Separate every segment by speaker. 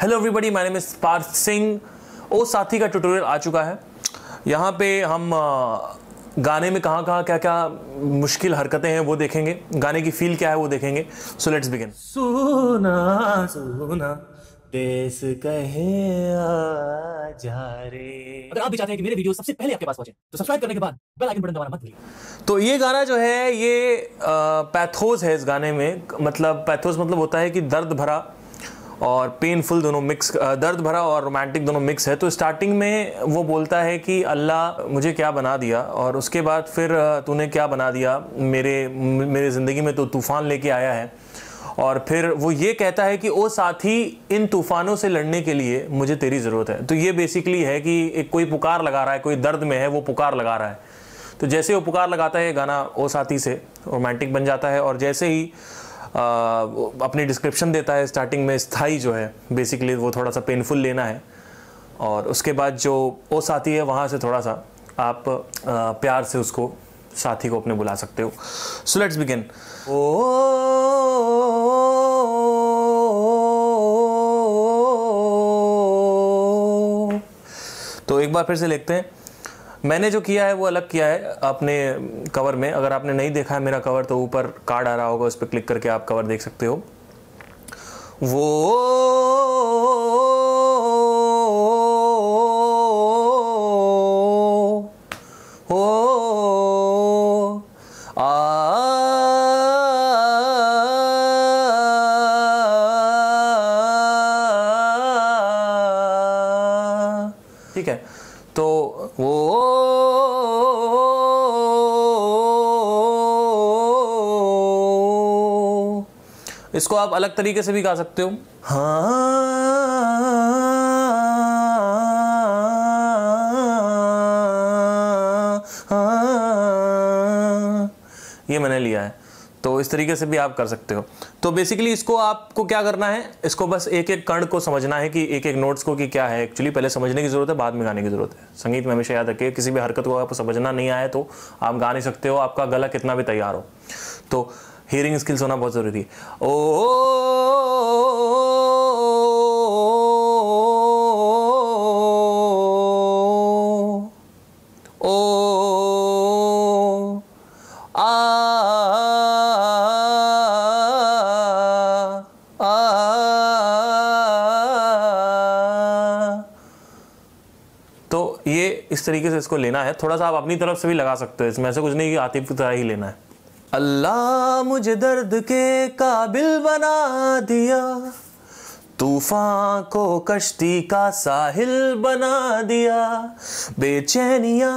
Speaker 1: hello everybody my name is Parth Singh ओ साथी का ट्यूटोरियल आ चुका है यहाँ पे हम गाने में कहाँ कहाँ क्या क्या मुश्किल हरकतें हैं वो देखेंगे गाने की फील क्या है वो देखेंगे सो लेट्स बिगिन सोना सोना देश कहे जा रे अगर आप भी चाहते हैं कि मेरे वीडियो सबसे पहले आपके पास पहुंचे तो सब्सक्राइब करने के बाद बेल आइकन बटन दबाना मत भूलिए तो ये गाना जो है ये पैथोज है इस गाने में मतलब पैथोज मतलब होता है कि दर्द भरा और पेनफुल दोनों मिक्स दर्द भरा और रोमांटिक दोनों मिक्स है तो स्टार्टिंग में वो बोलता है कि अल्लाह मुझे क्या बना दिया और उसके बाद फिर तूने क्या बना दिया मेरे मेरे ज़िंदगी में तो तूफ़ान लेके आया है और फिर वो ये कहता है कि ओ साथी इन तूफ़ानों से लड़ने के लिए मुझे तेरी ज़रूरत है तो ये बेसिकली है कि एक कोई पुकार लगा रहा है कोई दर्द में है वो पुकार लगा रहा है तो जैसे वो पुकार लगाता है गाना ओ साथी से रोमांटिक बन जाता है और जैसे ही अपनी डिस्क्रिप्शन देता है स्टार्टिंग में स्थाई जो है बेसिकली वो थोड़ा सा पेनफुल लेना है और उसके बाद जो वो साथी है वहाँ से थोड़ा सा आप प्यार से उसको साथी को अपने बुला सकते हो सो लेट्स बिगिन ओ तो एक बार फिर से लिखते हैं मैंने जो किया है वो अलग किया है अपने कवर में अगर आपने नहीं देखा है मेरा कवर तो ऊपर कार्ड आ रहा होगा उस पर क्लिक करके आप कवर देख सकते हो वो ठीक है तो वो इसको आप अलग तरीके से भी गा सकते हो हाँ ये मैंने लिया है तो इस तरीके से भी आप कर सकते हो तो बेसिकली इसको आपको क्या करना है इसको बस एक एक कर्ण को समझना है कि एक एक नोट्स को कि क्या है एक्चुअली पहले समझने की ज़रूरत है बाद में गाने की ज़रूरत है संगीत में हमेशा याद रखिए किसी भी हरकत को आपको समझना नहीं आए तो आप गा नहीं सकते हो आपका गला कितना भी तैयार हो तो हियरिंग स्किल्स होना बहुत ज़रूरी है ओ इस तरीके से इसको लेना है थोड़ा सा आप अपनी तरफ से भी लगा सकते हो इसमें ऐसा कुछ नहीं कि आतिफ की तरह ही लेना है अल्लाह मुझे दर्द के काबिल बना दिया तूफान को कश्ती का साहिल बना दिया बेचैनिया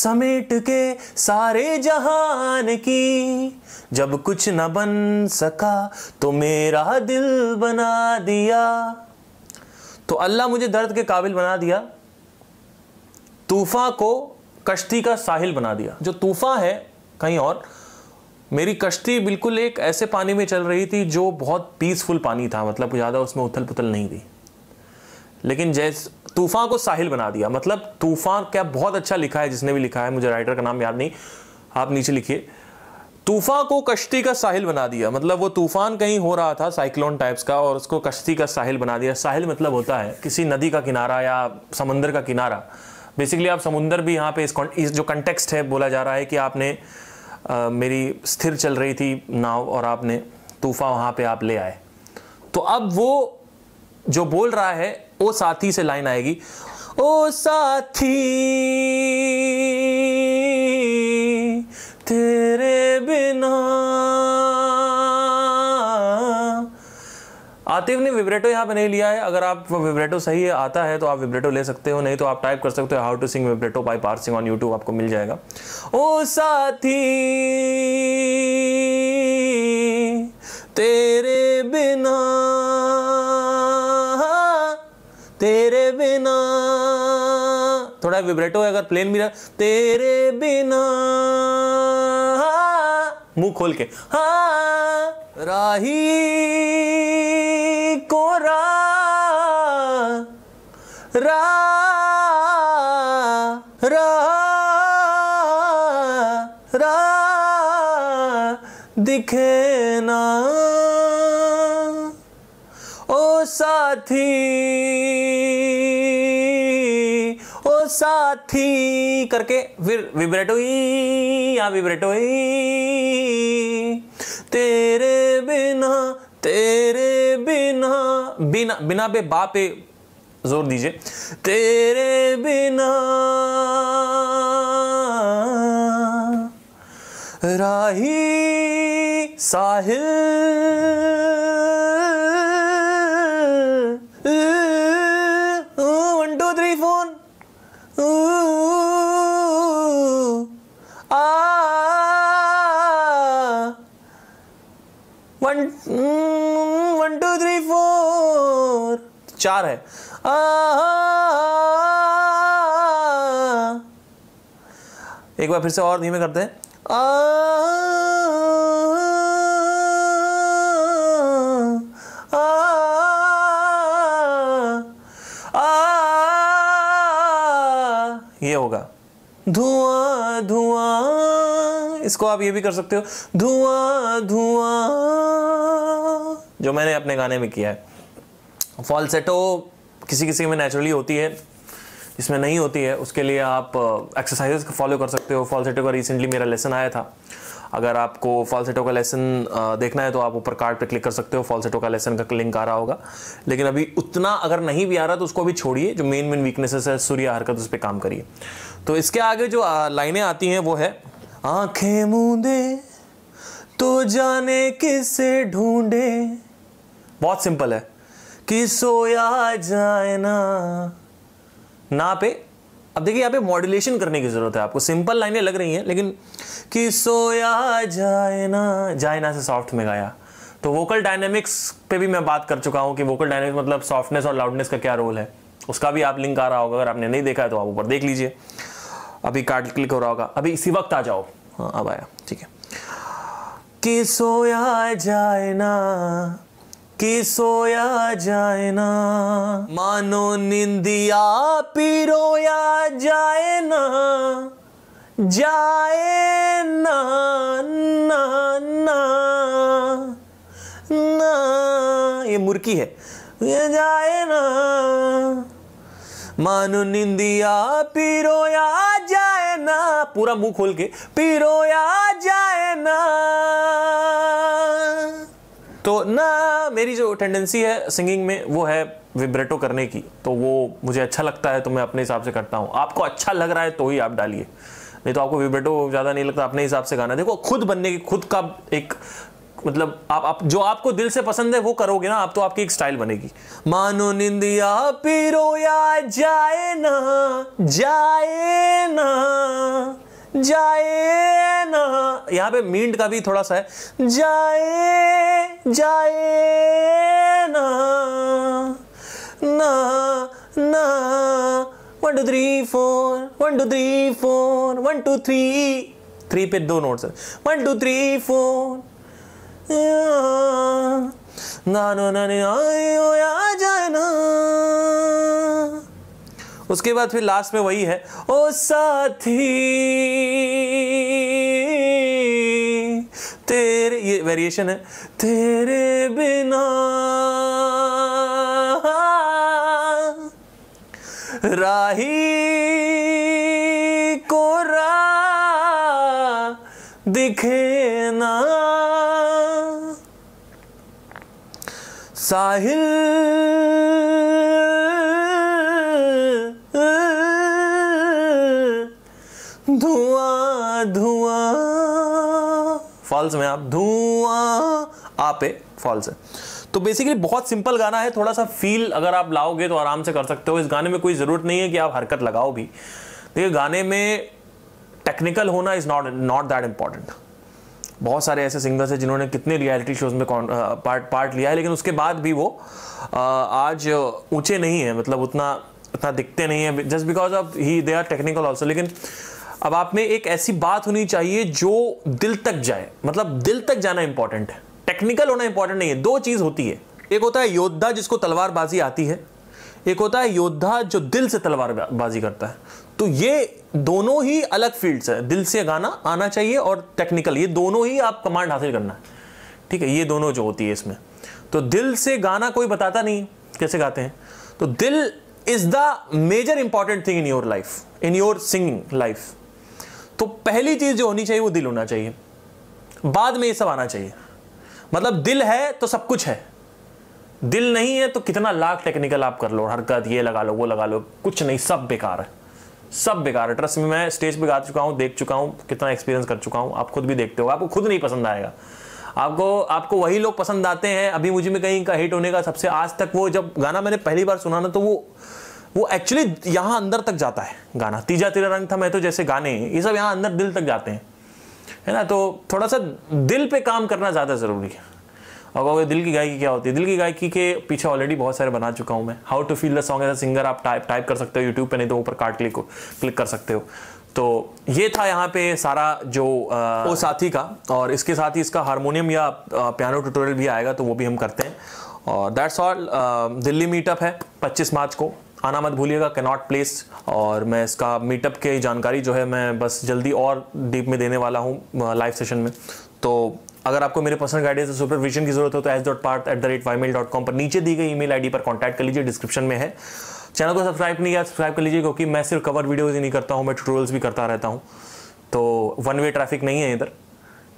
Speaker 1: समेट के सारे जहान की जब कुछ न बन सका तो मेरा दिल बना दिया तो अल्लाह मुझे दर्द के काबिल बना दिया तूफा को कश्ती का साहिल बना दिया जो तूफा है कहीं और मेरी कश्ती बिल्कुल एक ऐसे पानी में चल रही थी जो बहुत पीसफुल पानी था मतलब ज़्यादा उसमें उथल पुथल नहीं थी लेकिन जैस तूफान को साहिल बना दिया मतलब तूफान क्या बहुत अच्छा लिखा है जिसने भी लिखा है मुझे राइटर का नाम याद नहीं आप नीचे लिखिए तूफान को कश्ती का साहिल बना दिया मतलब वो तूफान कहीं हो रहा था साइक्लोन टाइप्स का और उसको कश्ती का साहिल बना दिया साहिल मतलब होता है किसी नदी का किनारा या समंदर का किनारा बेसिकली आप समुंदर भी यहाँ पे इस, इस जो कंटेक्स्ट है बोला जा रहा है कि आपने आ, मेरी स्थिर चल रही थी नाव और आपने तूफा वहाँ पे आप ले आए तो अब वो जो बोल रहा है ओ साथी से लाइन आएगी ओ साथी तेरे बिना आतिफ ने विब्रेटो यहाँ पे नहीं लिया है अगर आप विब्रेटो सही है आता है तो आप विब्रेटो ले सकते हो नहीं तो आप टाइप कर सकते हो how to sing vibrato by Parth Singh on YouTube आपको मिल जाएगा ओ साथी तेरे बिना तेरे बिना थोड़ा विब्रेटो है अगर प्लेन रहा तेरे बिना मुंह खोल के हा राही को रा रा दिखे ना ओ साथी ओ साथी करके फिर या विब्रेट हुई तेरे बिना तेरे बिना बिना बिना पे बा पे जोर दीजिए तेरे बिना राही साहिल चार है एक बार फिर से और धीमे करते हैं ये होगा धुआं धुआं इसको आप ये भी कर सकते हो धुआं धुआं जो मैंने अपने गाने में किया है फॉल्सेटो किसी किसी में नेचुरली होती है जिसमें नहीं होती है उसके लिए आप एक्सरसाइजेस फॉलो कर सकते हो फॉल्सेटो का रिसेंटली मेरा लेसन आया था अगर आपको फॉल्सेटो का लेसन देखना है तो आप ऊपर कार्ड पे क्लिक कर सकते हो फॉल्सेटो का लेसन का लिंक आ रहा होगा लेकिन अभी उतना अगर नहीं भी आ रहा तो उसको अभी छोड़िए जो मेन मेन वीकनेसेस है सूर्य हरकत तो उस पर काम करिए तो इसके आगे जो लाइनें आती हैं वो है आंखें मूंदे तो जाने किसे ढूंढे बहुत सिंपल है कि सोया जाए ना ना पे अब देखिए यहाँ पे मॉड्यूलेशन करने की ज़रूरत है आपको सिंपल लाइनें लग रही हैं लेकिन कि सोया जाए ना जाए ना से सॉफ्ट में गाया तो वोकल डायनेमिक्स पे भी मैं बात कर चुका हूँ कि वोकल डायनेमिक्स मतलब सॉफ्टनेस और लाउडनेस का क्या रोल है उसका भी आप लिंक आ रहा होगा अगर आपने नहीं देखा है तो आप ऊपर देख लीजिए अभी कार्ड क्लिक हो रहा होगा अभी इसी वक्त आ जाओ हाँ अब आया ठीक है कि सोया जाए ना कि सोया जाए ना मानो निंदिया पिरोया जाए ना जाए ना ना ना ना ये मुर्की है ये जाए ना मानो निंदिया पिरोया जाए ना पूरा मुंह खोल के पिरोया जाए ना तो ना मेरी जो टेंडेंसी है सिंगिंग में वो है विब्रेटो करने की तो वो मुझे अच्छा लगता है तो मैं अपने हिसाब से करता हूँ आपको अच्छा लग रहा है तो ही आप डालिए नहीं तो आपको विब्रेटो ज़्यादा नहीं लगता अपने हिसाब से गाना देखो खुद बनने की खुद का एक मतलब आप, आप जो आपको दिल से पसंद है वो करोगे ना आप तो आपकी एक स्टाइल बनेगी मानो निंदिया पिरोया जाए ना जाए ना जाए ना यहाँ पे मींड का भी थोड़ा सा है जाए जाए ना ना ना one two three four one two three four one two three three पे दो नोट्स है वन टू थ्री फोर ना ना ना जाए ना उसके बाद फिर लास्ट में वही है ओ साथी तेरे ये वेरिएशन है तेरे बिना राही को रा दिखे ना साहिल धुआं फॉल्स में आप धुआं आप फॉल्स है तो बेसिकली बहुत सिंपल गाना है थोड़ा सा फील अगर आप लाओगे तो आराम से कर सकते हो इस गाने में कोई ज़रूरत नहीं है कि आप हरकत लगाओ भी देखिए गाने में टेक्निकल होना is not not that important बहुत सारे ऐसे सिंगर्स हैं जिन्होंने कितने रियलिटी शोज में पार्ट पार्ट लिया है लेकिन उसके बाद भी वो आ, आज ऊंचे नहीं है मतलब उतना उतना दिखते नहीं है जस्ट बिकॉज ऑफ ही दे आर टेक्निकल ऑल्सो लेकिन अब आप में एक ऐसी बात होनी चाहिए जो दिल तक जाए मतलब दिल तक जाना इंपॉर्टेंट है टेक्निकल होना इंपॉर्टेंट नहीं है दो चीज़ होती है एक होता है योद्धा जिसको तलवारबाजी आती है एक होता है योद्धा जो दिल से तलवारबाजी करता है तो ये दोनों ही अलग फील्ड्स है दिल से गाना आना चाहिए और टेक्निकल ये दोनों ही आप कमांड हासिल करना है ठीक है ये दोनों जो होती है इसमें तो दिल से गाना कोई बताता नहीं कैसे गाते हैं तो दिल is the major important thing in your life in your singing life तो पहली चीज़ जो होनी चाहिए वो दिल होना चाहिए बाद में ये सब आना चाहिए मतलब दिल है तो सब कुछ है दिल नहीं है तो कितना लाख टेक्निकल आप कर लो हरकत ये लगा लो वो लगा लो कुछ नहीं सब बेकार है सब बेकार है ट्रस्ट में मैं स्टेज पे गा चुका हूँ देख चुका हूँ कितना एक्सपीरियंस कर चुका हूँ आप खुद भी देखते हो आपको खुद नहीं पसंद आएगा आपको आपको वही लोग पसंद आते हैं अभी मुझे में कहीं का हिट होने का सबसे आज तक वो जब गाना मैंने पहली बार सुना ना तो वो वो एक्चुअली यहाँ अंदर तक जाता है गाना तीजा तीजा रंग था मैं तो जैसे गाने ये सब यहाँ अंदर दिल तक जाते हैं है ना तो थोड़ा सा दिल पे काम करना ज़्यादा ज़रूरी है और कहोगे दिल की गायकी क्या होती है दिल की गायकी के पीछे ऑलरेडी बहुत सारे बना चुका हूँ मैं how to feel the song as a singer आप टाइप टाइप कर सकते हो यूट्यूब पे नहीं तो ऊपर कार्ड क्लिक क्लिक कर सकते हो तो ये था यहाँ पे सारा जो आ, वो साथी का और इसके साथ ही इसका हारमोनियम या पियानो ट्यूटोरियल भी आएगा तो वो भी हम करते हैं और दैट्स ऑल दिल्ली मीटअप है 25 मार्च को आना मत भूलिएगा कैनॉट प्लेस और मैं इसका मीटअप की जानकारी जो है मैं बस जल्दी और डीप में देने वाला हूँ लाइव सेशन में तो अगर आपको मेरे पर्सनल गाइडेंस और सुपरविजन की जरूरत हो तो S dot Parth at the rate Y mail dot com पर नीचे दी गई ईमेल आईडी पर कॉन्टैक्ट कर लीजिए डिस्क्रिप्शन में है चैनल को सब्सक्राइब नहीं किया सब्सक्राइब कर लीजिए क्योंकि मैं सिर्फ कवर वीडियोज ही नहीं करता हूँ मैं ट्यूटोरियल्स भी करता रहता हूँ तो वन वे ट्रैफिक नहीं है इधर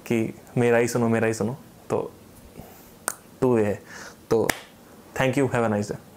Speaker 1: कि मेरा ही सुनो मेरा ही सुनो तो टू वे है तो thank you have a nice day